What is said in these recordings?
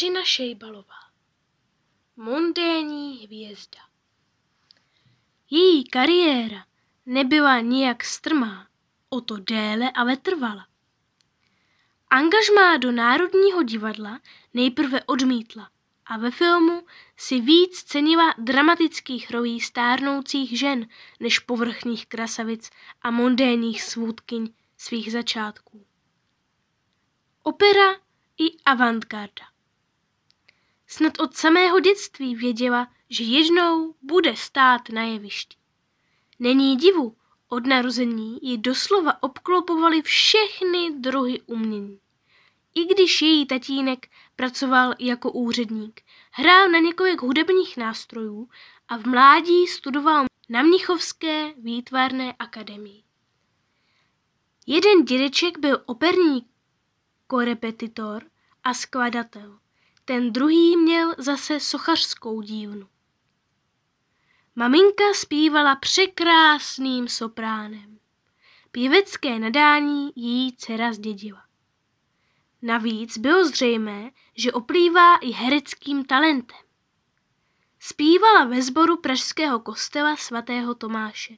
Kateřina Šejbalová Mundénní hvězda Její kariéra nebyla nijak strmá, o to déle ale trvala. Angažmá do Národního divadla nejprve odmítla a ve filmu si víc cenila dramatických rolí stárnoucích žen než povrchních krasavic a mondénních svůdkyň svých začátků. Opera i avantgarda. Snad od samého dětství věděla, že jednou bude stát na jevišti. Není divu, od narození ji doslova obklopovali všechny druhy umění. I když její tatínek pracoval jako úředník, hrál na několik hudebních nástrojů a v mládí studoval na Mnichovské výtvarné akademii. Jeden dědeček byl operní korepetitor a skladatel. Ten druhý měl zase sochařskou dívnu. Maminka zpívala překrásným sopránem. Pěvecké nadání její dcera zdědila. Navíc bylo zřejmé, že oplývá i hereckým talentem. Spívala ve sboru pražského kostela svatého Tomáše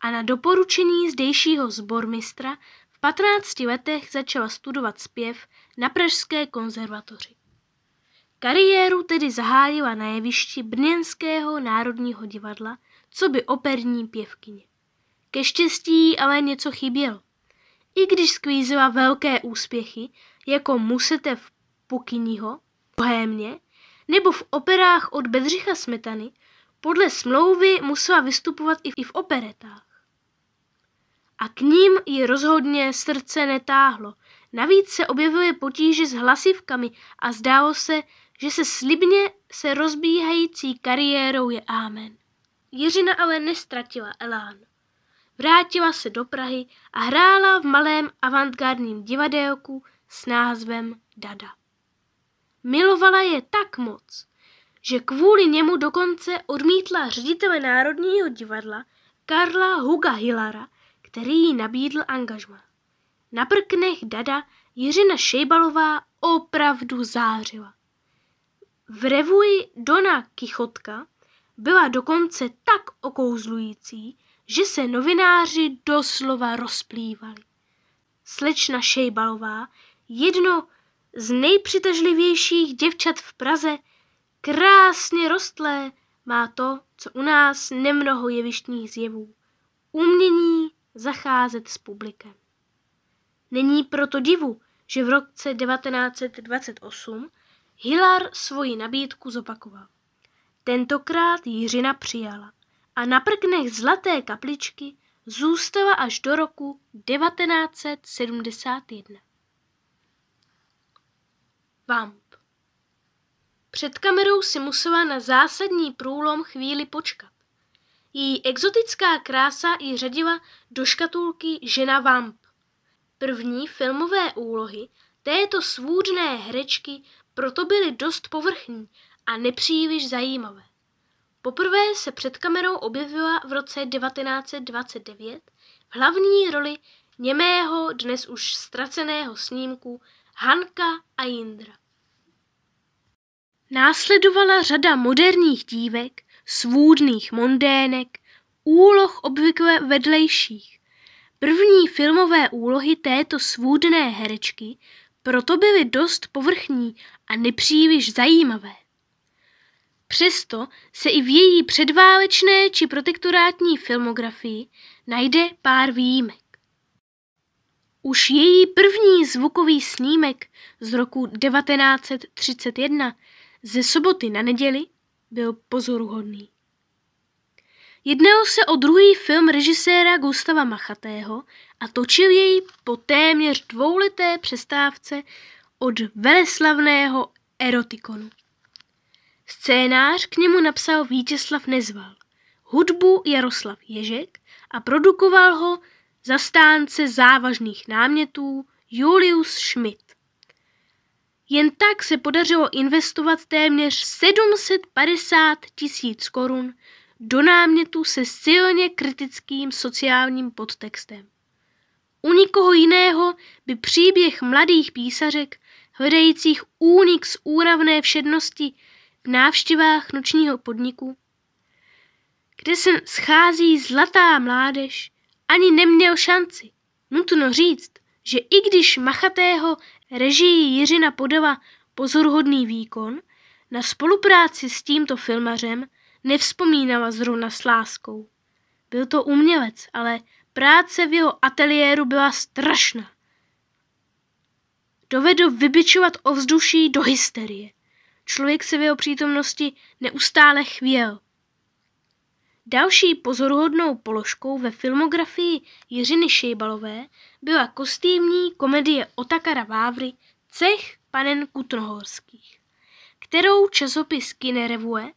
a na doporučení zdejšího zbormistra v 15 letech začala studovat zpěv na pražské konzervatoři. Kariéru tedy zahájila na jevišti Brněnského národního divadla, co by operní pěvkyně. Ke štěstí ale něco chybělo. I když sklízela velké úspěchy, jako Musete v Pukyního, Bohémě, nebo v operách od Bedřicha Smetany, podle smlouvy musela vystupovat i v operetách. A k ním ji rozhodně srdce netáhlo. Navíc se objevily potíže s hlasivkami a zdálo se, že se slibně se rozbíhající kariérou je Amen. Jiřina ale nestratila elán. Vrátila se do Prahy a hrála v malém avantgardním divadélku s názvem Dada. Milovala je tak moc, že kvůli němu dokonce odmítla ředitele Národního divadla Karla Huga Hilara, který jí nabídl angažma. Na prknech Dada Jiřina Šejbalová opravdu zářila. V revuji Dona Kichotka byla dokonce tak okouzlující, že se novináři doslova rozplývali. Slečna Šejbalová, jedno z nejpřitažlivějších děvčat v Praze, krásně rostlé, má to, co u nás nemnoho jevištních zjevů. Umění zacházet s publikem. Není proto divu, že v roce 1928 Hilar svoji nabídku zopakoval. Tentokrát Jiřina přijala a na prknech zlaté kapličky zůstala až do roku 1971. Vamp Před kamerou si musela na zásadní průlom chvíli počkat. Její exotická krása ji řadila do škatulky žena Vamp. První filmové úlohy této svůdné herečky proto byly dost povrchní a nepříliš zajímavé. Poprvé se před kamerou objevila v roce 1929 v hlavní roli němého, dnes už ztraceného snímku Hanka a Jindra. Následovala řada moderních dívek, svůdných mondének, úloh obvykle vedlejších. První filmové úlohy této svůdné herečky proto byly dost povrchní a nepříliš zajímavé. Přesto se i v její předválečné či protektorátní filmografii najde pár výjimek. Už její první zvukový snímek z roku 1931 ze soboty na neděli byl pozoruhodný. Jednalo se o druhý film režiséra Gustava Machatého a točil jej po téměř dvouleté přestávce od veleslavného erotikonu. Scénář k němu napsal Vítězslav Nezval, hudbu Jaroslav Ježek a produkoval ho zastánce závažných námětů Julius Schmidt. Jen tak se podařilo investovat téměř 750 tisíc korun do námětu se silně kritickým sociálním podtextem. U nikoho jiného by příběh mladých písařek, hledajících únik z úravné všednosti v návštěvách nočního podniku, kde se schází zlatá mládež, ani neměl šanci. Nutno říct, že i když Machatého režii Jiřina Podova pozoruhodný výkon, na spolupráci s tímto filmařem nevzpomínala zrovna s láskou. Byl to umělec, ale práce v jeho ateliéru byla strašná. Dovedl vybičovat ovzduší do hysterie. Člověk se v jeho přítomnosti neustále chvěl. Další pozoruhodnou položkou ve filmografii Jiřiny Šejbalové byla kostýmní komedie Otakara Vávry Cech panen Kutnohorských, kterou časopis Kine Revue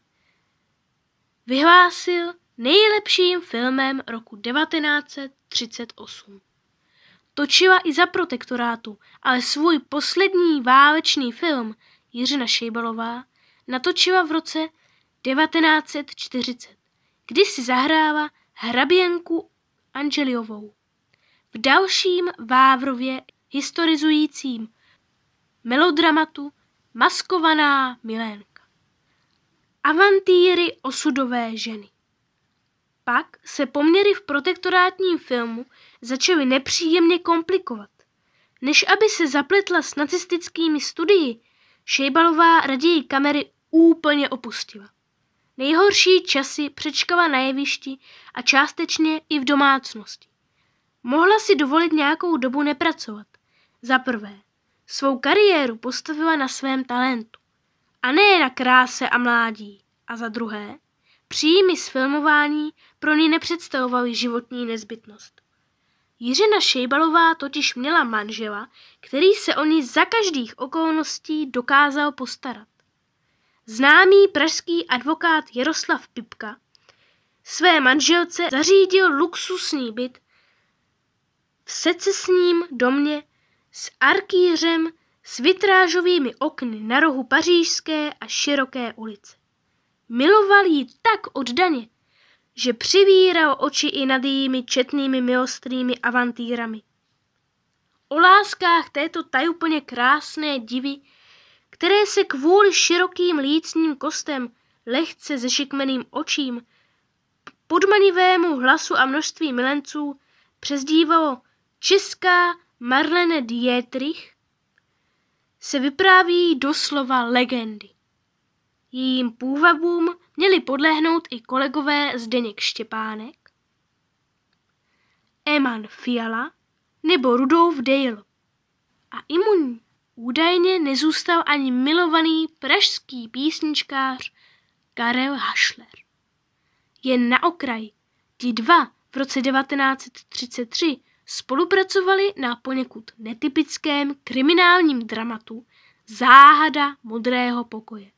vyhlásil nejlepším filmem roku 1938. Točila i za protektorátu, ale svůj poslední válečný film Jiřina Šejbalová natočila v roce 1940, kdy si zahrála hraběnku Angeliovou. V dalším Vávrově historizujícím melodramatu Maskovaná milénka avantýry osudové ženy. Pak se poměry v protektorátním filmu začaly nepříjemně komplikovat. Než aby se zapletla s nacistickými studii, Šejbalová raději kamery úplně opustila. Nejhorší časy přečkala na jevišti a částečně i v domácnosti. Mohla si dovolit nějakou dobu nepracovat. Za prvé, svou kariéru postavila na svém talentu a ne na kráse a mládí. A za druhé, příjmy z filmování pro ní nepředstavovaly životní nezbytnost. Jiřina Šejbalová totiž měla manžela, který se o ní za každých okolností dokázal postarat. Známý pražský advokát Jaroslav Pipka své manželce zařídil luxusní byt v secesním domě s arkýřem s vitrážovými okny na rohu pařížské a široké ulice. Miloval ji tak oddaně, že přivíral oči i nad jejími četnými milostrými avantýrami. O láskách této tajuplně krásné divy, které se kvůli širokým lícním kostem, lehce zešikmeným očím, podmanivému hlasu a množství milenců přezdívalo česká Marlene Dietrich, se vypráví doslova legendy. Jejím půvabům měli podlehnout i kolegové Zdeněk Štěpánek, Eman Fiala nebo Rudolf Dale. A imunní údajně nezůstal ani milovaný pražský písničkář Karel Hašler. Jen na okraj ti dva v roce 1933 spolupracovali na poněkud netypickém kriminálním dramatu Záhada modrého pokoje.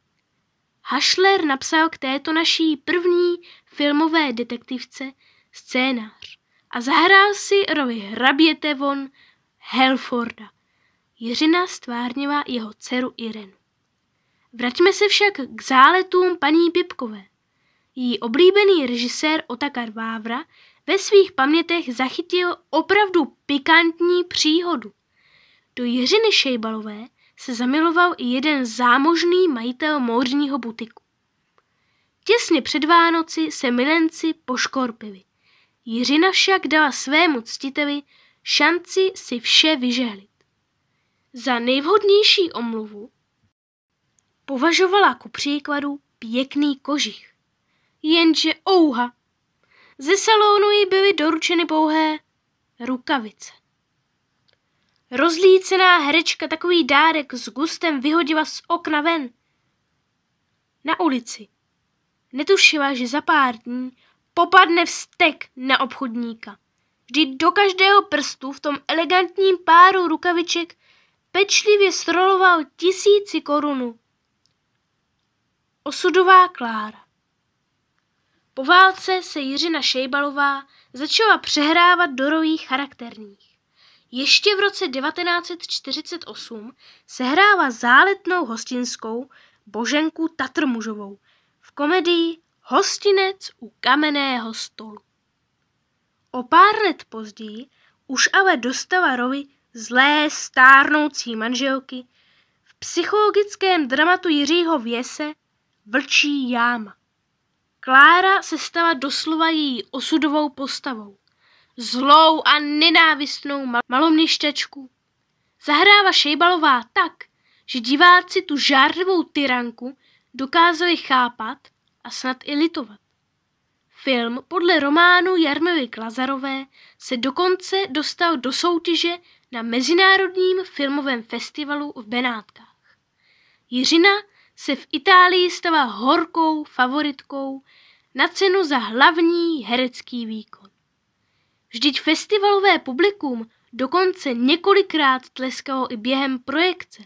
Hašler napsal k této naší první filmové detektivce scénář a zahrál si roli hraběte von Helforda. Jiřina stvárnila jeho dceru Irenu. Vraťme se však k záletům paní Pipkové. Její oblíbený režisér Otakar Vávra ve svých pamětech zachytil opravdu pikantní příhodu. Do Jiřiny Šejbalové se zamiloval i jeden zámožný majitel mořního butiku. Těsně před Vánoci se milenci poškorpili. Jiřina však dala svému ctiteli šanci si vše vyžehlit. Za nejvhodnější omluvu považovala ku příkladu pěkný kožich. Jenže ouha, ze salonu jí byly doručeny pouhé rukavice. Rozlícená herečka takový dárek s gustem vyhodila z okna ven. Na ulici. Netušila, že za pár dní popadne vztek na obchodníka. Vždyť do každého prstu v tom elegantním páru rukaviček pečlivě stroloval tisíci korunu. Osudová Klára. Po válce se Jiřina Šejbalová začala přehrávat do rolí charakterních. Ještě v roce 1948 se hrála záletnou hostinskou Boženku Tatrmužovou v komedii Hostinec u kamenného stolu. O pár let později už ale dostala roli zlé stárnoucí manželky v psychologickém dramatu Jiřího Věse Vlčí jáma. Klára se stala doslova její osudovou postavou. Zlou a nenávistnou malomništečku. Zahrává Šejbalová tak, že diváci tu žárlivou tyranku dokázali chápat a snad i litovat. Film podle románu Jarmily Klazarové se dokonce dostal do soutěže na Mezinárodním filmovém festivalu v Benátkách. Jiřina se v Itálii stala horkou favoritkou na cenu za hlavní herecký výkon. Vždyť festivalové publikum dokonce několikrát tleskalo i během projekce.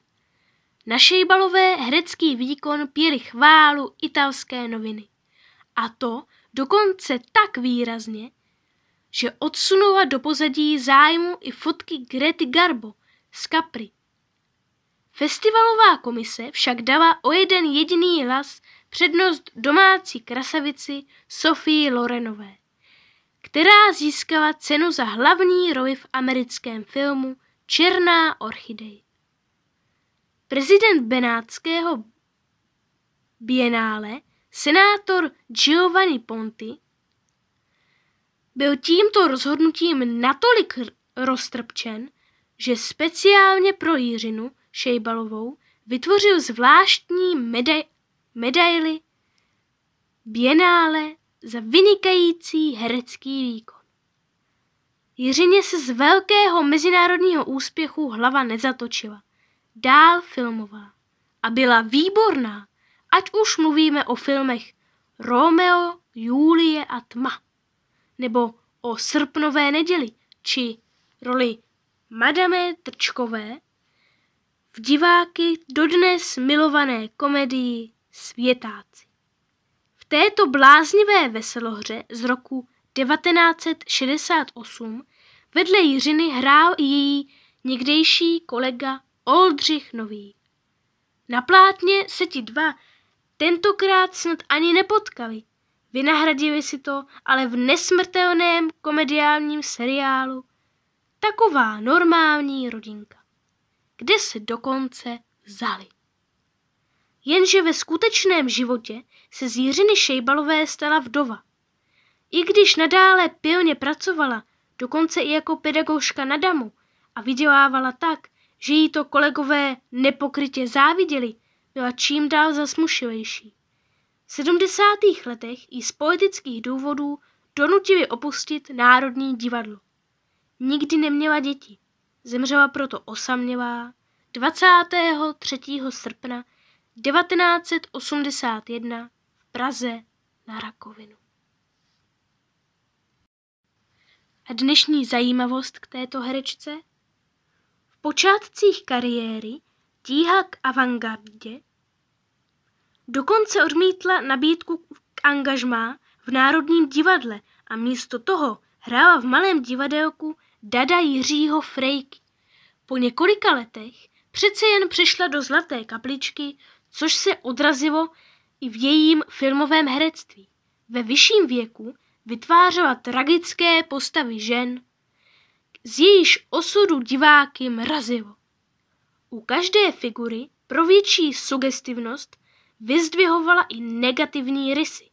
Našej balové herecký výkon pěli chválu italské noviny. A to dokonce tak výrazně, že odsunula do pozadí zájmu i fotky Grety Garbo z Capri, Festivalová komise však dala o jeden jediný hlas přednost domácí krasavici Sofii Lorenové, která získala cenu za hlavní roli v americkém filmu Černá orchidej. Prezident Benátského bienále senátor Giovanni Ponti byl tímto rozhodnutím natolik roztrpčen, že speciálně pro Jiřinu Šejbalovou vytvořil zvláštní meda- medaily Bienále za vynikající herecký výkon. Jiřině se z velkého mezinárodního úspěchu hlava nezatočila. Dál filmovala. A byla výborná, ať už mluvíme o filmech Romeo, Julie a tma, nebo o srpnové neděli, či roli Madame Trčkové v diváky dodnes milované komedii Světáci. V této bláznivé veselohře z roku 1968 vedle Jiřiny hrál i její někdejší kolega Oldřich Nový. Na plátně se ti dva tentokrát snad ani nepotkali. Vynahradili si to ale v nesmrtelném komediálním seriálu Taková normální rodinka kde se dokonce vzali. Jenže ve skutečném životě se z Jiřiny Šejbalové stala vdova. I když nadále pilně pracovala, dokonce i jako pedagoška na damu a vydělávala tak, že jí to kolegové nepokrytě záviděli, byla čím dál zasmušilejší. V 70. letech ji z politických důvodů donutili opustit Národní divadlo. Nikdy neměla děti. Zemřela proto osamělá 23. srpna 1981 v Praze na rakovinu. A dnešní zajímavost k této herečce? V počátcích kariéry tíha k avantgardě dokonce odmítla nabídku k angažmá v Národním divadle a místo toho hrála v malém divadelku Dada Jiřího Frejky. Po několika letech přece jen přešla do Zlaté kapličky, což se odrazilo i v jejím filmovém herectví. Ve vyšším věku vytvářela tragické postavy žen, z jejíž osudu diváky mrazilo. U každé figury pro větší sugestivnost vyzdvihovala i negativní rysy.